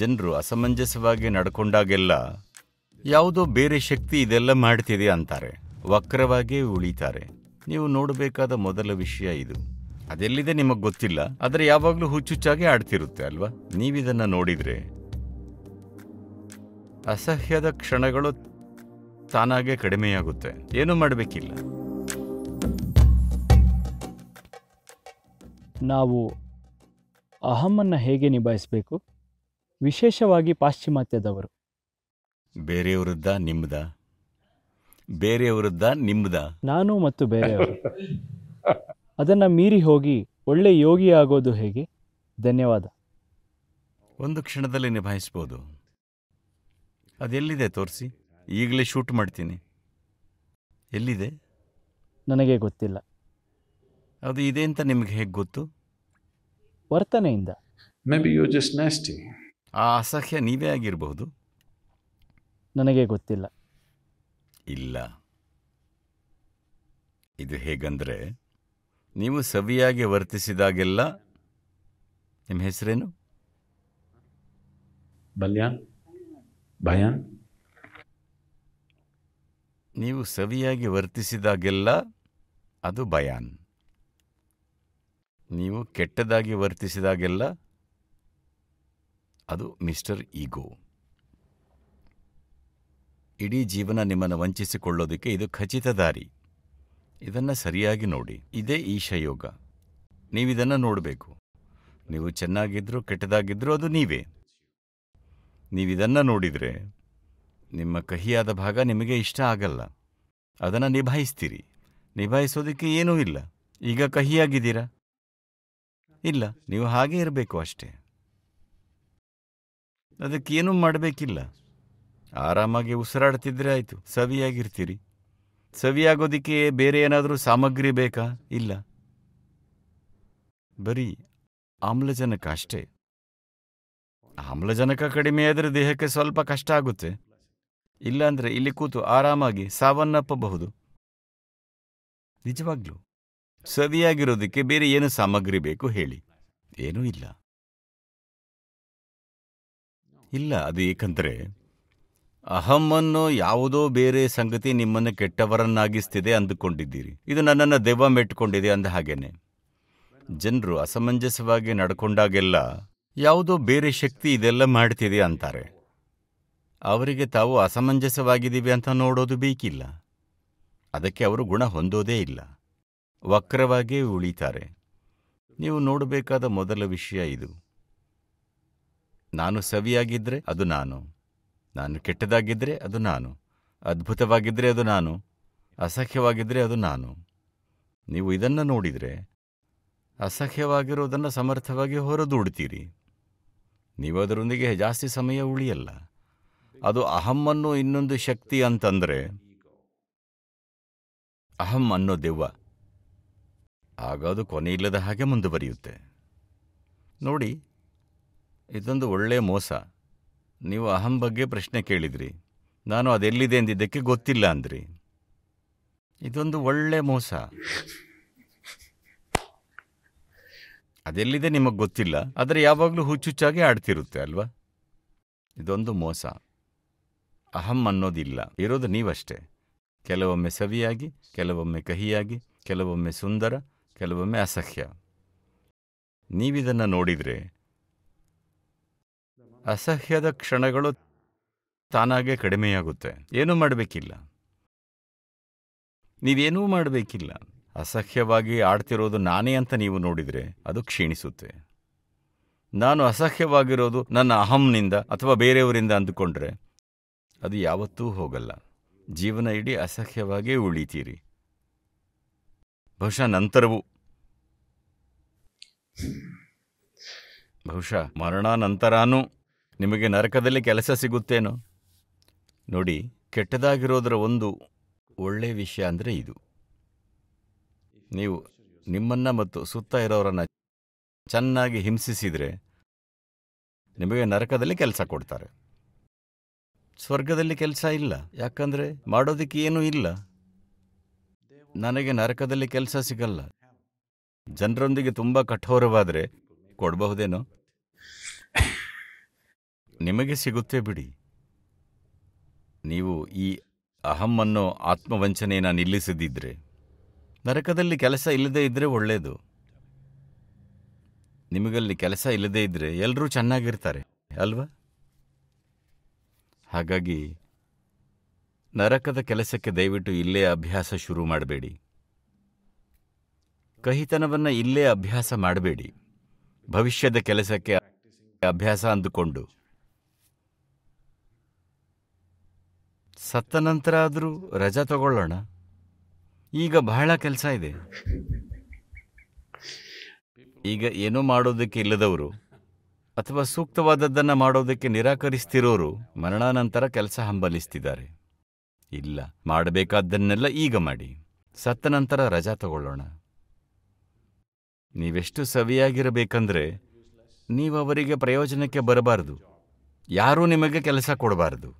ಜನರು ಅಸಮಂಜಸವಾಗಿ ನಡ್ಕೊಂಡಾಗೆಲ್ಲ ಯಾವುದೋ ಬೇರೆ ಶಕ್ತಿ ಇದೆಲ್ಲ ಮಾಡ್ತಿದೆ ಅಂತಾರೆ ವಕ್ರವಾಗಿಯೇ ಉಳಿತಾರೆ ನೀವು ನೋಡಬೇಕಾದ ಮೊದಲ ವಿಷಯ ಇದು ಅದೆಲ್ಲಿದೆ ನಿಮಗೆ ಗೊತ್ತಿಲ್ಲ ಆದರೆ ಯಾವಾಗಲೂ ಹುಚ್ಚುಚ್ಚಾಗಿ ಆಡ್ತಿರುತ್ತೆ ಅಲ್ವಾ ನೀವಿದನ್ನು ನೋಡಿದರೆ ಅಸಹ್ಯದ ಕ್ಷಣಗಳು ತಾನಾಗೆ ಕಡಿಮೆಯಾಗುತ್ತೆ ಏನೂ ಮಾಡಬೇಕಿಲ್ಲ ನಾವು ಅಹಮ್ಮನ್ನು ಹೇಗೆ ನಿಭಾಯಿಸಬೇಕು ವಿಶೇಷವಾಗಿ ಪಾಶ್ಚಿಮಾತ್ಯದವರು ಬೇರೆಯವರದ್ದ ನಿಮ್ಮದ ಬೇರೆಯವರದ್ದ ನಿಮ್ಮದ ನಾನು ಮತ್ತು ಬೇರೆಯವರು ಅದನ್ನು ಮೀರಿ ಹೋಗಿ ಒಳ್ಳೆ ಯೋಗಿ ಆಗೋದು ಹೇಗೆ ಧನ್ಯವಾದ ಒಂದು ಕ್ಷಣದಲ್ಲಿ ನಿಭಾಯಿಸ್ಬೋದು ಅದೆಲ್ಲಿದೆ ತೋರಿಸಿ ಈಗಲೇ ಶೂಟ್ ಮಾಡ್ತೀನಿ ಎಲ್ಲಿದೆ ನನಗೆ ಗೊತ್ತಿಲ್ಲ ಅದು ಇದೆ ಅಂತ ನಿಮಗೆ ಹೇಗೆ ಗೊತ್ತು ವರ್ತನೆಯಿಂದ may be you just nasty ಆ ಅಸಹ್ಯ ನೀವೇ ಆಗಿರಬಹುದು ನನಗೆ ಗೊತ್ತಿಲ್ಲ ಇಲ್ಲ ಇದು ಹೇಗಂದ್ರೆ ನೀವು ಸವಿಯಾಗಿ ವರ್ತಿಸಿದಾಗೆಲ್ಲ ನಿಮ್ಮ ಹೆಸರೇನು ಬಲ್ಯಾನ್ ಭಯಾನ್ ನೀವು ಸವಿಯಾಗಿ ವರ್ತಿಸಿದಾಗೆಲ್ಲ ಅದು ಬಯಾನ್ ನೀವು ಕೆಟ್ಟದಾಗಿ ವರ್ತಿಸಿದಾಗೆಲ್ಲ ಅದು ಮಿಸ್ಟರ್ ಈಗೋ ಇಡೀ ಜೀವನ ನಿಮ್ಮನ್ನು ವಂಚಿಸಿಕೊಳ್ಳೋದಕ್ಕೆ ಇದು ಖಚಿತ ದಾರಿ ಇದನ್ನು ಸರಿಯಾಗಿ ನೋಡಿ ಇದೇ ಈಶಯೋಗ ನೀವಿದನ್ನು ನೋಡಬೇಕು ನೀವು ಚೆನ್ನಾಗಿದ್ದರೂ ಕೆಟ್ಟದಾಗಿದ್ದರೂ ಅದು ನೀವೇ ನೀವಿದನ್ನು ನೋಡಿದರೆ ನಿಮ್ಮ ಕಹಿಯಾದ ಭಾಗ ನಿಮಗೆ ಇಷ್ಟ ಆಗಲ್ಲ ಅದನ್ನು ನಿಭಾಯಿಸ್ತೀರಿ ನಿಭಾಯಿಸೋದಕ್ಕೆ ಏನೂ ಇಲ್ಲ ಈಗ ಕಹಿಯಾಗಿದ್ದೀರಾ ಇಲ್ಲ ನೀವು ಹಾಗೇ ಇರಬೇಕು ಅಷ್ಟೇ ಅದಕ್ಕೇನೂ ಮಾಡಬೇಕಿಲ್ಲ ಆರಾಮಾಗಿ ಉಸಿರಾಡ್ತಿದ್ರೆ ಆಯಿತು ಸವಿಯಾಗಿರ್ತೀರಿ ಸವಿಯಾಗೋದಿಕ್ಕೆ ಬೇರೆ ಏನಾದರೂ ಸಾಮಗ್ರಿ ಬೇಕಾ ಇಲ್ಲ ಬರೀ ಆಮ್ಲಜನಕ ಅಷ್ಟೇ ಆಮ್ಲಜನಕ ಕಡಿಮೆ ಆದರೆ ದೇಹಕ್ಕೆ ಸ್ವಲ್ಪ ಕಷ್ಟ ಆಗುತ್ತೆ ಇಲ್ಲಾಂದ್ರೆ ಇಲ್ಲಿ ಕೂತು ಆರಾಮಾಗಿ ಸಾವನ್ನಪ್ಪಬಹುದು ನಿಜವಾಗ್ಲೂ ಸವಿಯಾಗಿರೋದಕ್ಕೆ ಬೇರೆ ಏನು ಸಾಮಗ್ರಿ ಬೇಕು ಹೇಳಿ ಏನೂ ಇಲ್ಲ ಇಲ್ಲ ಅದು ಏಕೆಂದರೆ ಅಹಮ್ಮನ್ನು ಯಾವುದೋ ಬೇರೆ ಸಂಗತಿ ನಿಮ್ಮನ್ನು ಕೆಟ್ಟವರನ್ನಾಗಿಸ್ತಿದೆ ಅಂದುಕೊಂಡಿದ್ದೀರಿ ಇದು ನನ್ನನ್ನು ದೆವ್ವ ಮೆಟ್ಕೊಂಡಿದೆ ಅಂದ ಹಾಗೇನೆ ಜನರು ಅಸಮಂಜಸವಾಗಿ ನಡ್ಕೊಂಡಾಗೆಲ್ಲ ಯಾವುದೋ ಬೇರೆ ಶಕ್ತಿ ಇದೆಲ್ಲ ಮಾಡ್ತಿದೆ ಅಂತಾರೆ ಅವರಿಗೆ ತಾವು ಅಸಮಂಜಸವಾಗಿದ್ದೀವಿ ಅಂತ ನೋಡೋದು ಬೇಕಿಲ್ಲ ಅದಕ್ಕೆ ಅವರು ಗುಣ ಹೊಂದೋದೇ ಇಲ್ಲ ವಕ್ರವಾಗಿಯೇ ಉಳಿತಾರೆ ನೀವು ನೋಡಬೇಕಾದ ಮೊದಲ ವಿಷಯ ಇದು ನಾನು ಸವಿಯಾಗಿದ್ದರೆ ಅದು ನಾನು ನಾನು ಕೆಟ್ಟದಾಗಿದ್ದರೆ ಅದು ನಾನು ಅದ್ಭುತವಾಗಿದ್ದರೆ ಅದು ನಾನು ಅಸಹ್ಯವಾಗಿದ್ರೆ ಅದು ನಾನು ನೀವು ಇದನ್ನು ನೋಡಿದರೆ ಅಸಹ್ಯವಾಗಿರುವುದನ್ನು ಸಮರ್ಥವಾಗಿ ಹೊರದೂಡ್ತೀರಿ ನೀವು ಅದರೊಂದಿಗೆ ಜಾಸ್ತಿ ಸಮಯ ಉಳಿಯಲ್ಲ ಅದು ಅಹಮ್ಮನ್ನು ಇನ್ನೊಂದು ಶಕ್ತಿ ಅಂತಂದರೆ ಅಹಂ ಅನ್ನೋ ದೆವ್ವ ಆಗ ಅದು ಕೊನೆಯಿಲ್ಲದ ಹಾಗೆ ಮುಂದುವರಿಯುತ್ತೆ ನೋಡಿ ಇದೊಂದು ಒಳ್ಳೆಯ ಮೋಸ ನೀವು ಅಹಂ ಬಗ್ಗೆ ಪ್ರಶ್ನೆ ಕೇಳಿದ್ರಿ ನಾನು ಅದೆಲ್ಲಿದೆ ಎಂದಿದ್ದಕ್ಕೆ ಗೊತ್ತಿಲ್ಲ ಅಂದ್ರಿ ಇದೊಂದು ಒಳ್ಳೆ ಮೋಸ ಅದೆಲ್ಲಿದೆ ನಿಮಗೆ ಗೊತ್ತಿಲ್ಲ ಆದರೆ ಯಾವಾಗಲೂ ಹುಚ್ಚುಚ್ಚಾಗಿ ಆಡ್ತಿರುತ್ತೆ ಅಲ್ವಾ ಇದೊಂದು ಮೋಸ ಅಹಂ ಅನ್ನೋದಿಲ್ಲ ಇರೋದು ನೀವಷ್ಟೇ ಕೆಲವೊಮ್ಮೆ ಸವಿಯಾಗಿ ಕೆಲವೊಮ್ಮೆ ಕಹಿಯಾಗಿ ಕೆಲವೊಮ್ಮೆ ಸುಂದರ ಕೆಲವೊಮ್ಮೆ ಅಸಹ್ಯ ನೀವಿದನ್ನು ನೋಡಿದರೆ ಅಸಹ್ಯದ ಕ್ಷಣಗಳು ತಾನಾಗೆ ಕಡಿಮೆಯಾಗುತ್ತೆ ಏನೂ ಮಾಡಬೇಕಿಲ್ಲ ನೀವೇನೂ ಮಾಡಬೇಕಿಲ್ಲ ಅಸಹ್ಯವಾಗಿ ಆಡ್ತಿರೋದು ನಾನೇ ಅಂತ ನೀವು ನೋಡಿದರೆ ಅದು ಕ್ಷೀಣಿಸುತ್ತೆ ನಾನು ಅಸಹ್ಯವಾಗಿರೋದು ನನ್ನ ಅಹಂನಿಂದ ಅಥವಾ ಬೇರೆಯವರಿಂದ ಅಂದುಕೊಂಡ್ರೆ ಅದು ಯಾವತ್ತೂ ಹೋಗಲ್ಲ ಜೀವನ ಇಡೀ ಅಸಹ್ಯವಾಗೇ ಉಳಿತೀರಿ ಬಹುಶಃ ನಂತರವೂ ಬಹುಶಃ ಮರಣಾನಂತರಾನೂ ನಿಮಗೆ ನರಕದಲ್ಲಿ ಕೆಲಸ ಸಿಗುತ್ತೇನೋ ನೋಡಿ ಕೆಟ್ಟದಾಗಿರೋದರ ಒಂದು ಒಳ್ಳೆಯ ವಿಷಯ ಅಂದರೆ ಇದು ನೀವು ನಿಮ್ಮನ್ನು ಮತ್ತು ಸುತ್ತ ಇರೋರನ್ನು ಚೆನ್ನಾಗಿ ಹಿಂಸಿಸಿದರೆ ನಿಮಗೆ ನರಕದಲ್ಲಿ ಕೆಲಸ ಕೊಡ್ತಾರೆ ಸ್ವರ್ಗದಲ್ಲಿ ಕೆಲಸ ಇಲ್ಲ ಯಾಕಂದರೆ ಮಾಡೋದಕ್ಕೆ ಏನೂ ಇಲ್ಲ ನನಗೆ ನರಕದಲ್ಲಿ ಕೆಲಸ ಸಿಗಲ್ಲ ಜನರೊಂದಿಗೆ ತುಂಬ ಕಠೋರವಾದರೆ ಕೊಡಬಹುದೇನೋ ನಿಮಗೆ ಸಿಗುತ್ತೆ ಬಿಡಿ ನೀವು ಈ ಅಹಮ್ಮನ್ನು ಆತ್ಮವಂಚನೆಯನ್ನು ನಿಲ್ಲಿಸದಿದ್ದರೆ ನರಕದಲ್ಲಿ ಕೆಲಸ ಇಲ್ಲದೇ ಇದ್ದರೆ ಒಳ್ಳೆಯದು ನಿಮಗಲ್ಲಿ ಕೆಲಸ ಇಲ್ಲದೇ ಇದ್ದರೆ ಎಲ್ಲರೂ ಚೆನ್ನಾಗಿರ್ತಾರೆ ಅಲ್ವಾ ಹಾಗಾಗಿ ನರಕದ ಕೆಲಸಕ್ಕೆ ದಯವಿಟ್ಟು ಇಲ್ಲೇ ಅಭ್ಯಾಸ ಶುರು ಮಾಡಬೇಡಿ ಕಹಿತನವನ್ನು ಇಲ್ಲೇ ಅಭ್ಯಾಸ ಮಾಡಬೇಡಿ ಭವಿಷ್ಯದ ಕೆಲಸಕ್ಕೆ ಅಭ್ಯಾಸ ಅಂದುಕೊಂಡು ಸತ್ತ ನಂತರ ಆದರೂ ರಜಾ ತಗೊಳ್ಳೋಣ ಈಗ ಬಹಳ ಕೆಲಸ ಇದೆ ಈಗ ಏನೂ ಮಾಡೋದಕ್ಕೆ ಇಲ್ಲದವರು ಅಥವಾ ಸೂಕ್ತವಾದದ್ದನ್ನು ಮಾಡೋದಕ್ಕೆ ನಿರಾಕರಿಸ್ತಿರೋರು ಮರಣಾನಂತರ ಕೆಲಸ ಹಂಬಲಿಸ್ತಿದ್ದಾರೆ ಇಲ್ಲ ಮಾಡಬೇಕಾದ್ದನ್ನೆಲ್ಲ ಈಗ ಮಾಡಿ ಸತ್ತ ನಂತರ ರಜಾ ತಗೊಳ್ಳೋಣ ನೀವೆಷ್ಟು ಸವಿಯಾಗಿರಬೇಕಂದ್ರೆ ನೀವು ಅವರಿಗೆ ಪ್ರಯೋಜನಕ್ಕೆ ಬರಬಾರ್ದು ಯಾರೂ ನಿಮಗೆ ಕೆಲಸ ಕೊಡಬಾರ್ದು